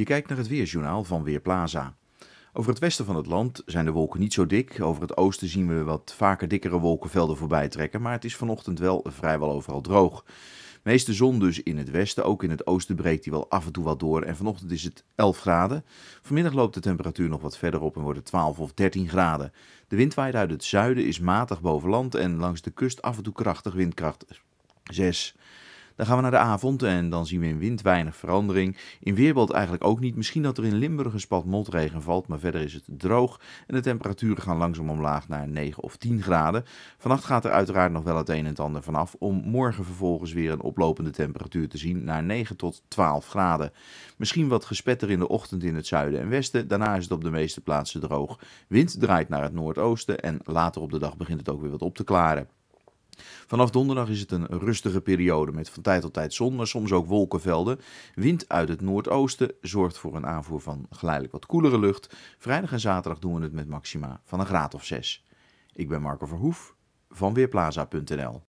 Je kijkt naar het weerjournaal van Weerplaza. Over het westen van het land zijn de wolken niet zo dik. Over het oosten zien we wat vaker dikkere wolkenvelden voorbij trekken, maar het is vanochtend wel vrijwel overal droog. Meeste zon dus in het westen, ook in het oosten breekt die wel af en toe wat door. En vanochtend is het 11 graden. Vanmiddag loopt de temperatuur nog wat verder op en wordt het 12 of 13 graden. De wind waait uit het zuiden, is matig boven land en langs de kust af en toe krachtig windkracht 6. Dan gaan we naar de avond en dan zien we in wind weinig verandering. In weerbeeld eigenlijk ook niet. Misschien dat er in Limburg een spat motregen valt, maar verder is het droog. En de temperaturen gaan langzaam omlaag naar 9 of 10 graden. Vannacht gaat er uiteraard nog wel het een en het ander vanaf. Om morgen vervolgens weer een oplopende temperatuur te zien naar 9 tot 12 graden. Misschien wat gespetter in de ochtend in het zuiden en westen. Daarna is het op de meeste plaatsen droog. Wind draait naar het noordoosten en later op de dag begint het ook weer wat op te klaren. Vanaf donderdag is het een rustige periode met van tijd tot tijd zon, maar soms ook wolkenvelden. Wind uit het noordoosten zorgt voor een aanvoer van geleidelijk wat koelere lucht. Vrijdag en zaterdag doen we het met maxima van een graad of 6. Ik ben Marco Verhoef van Weerplaza.nl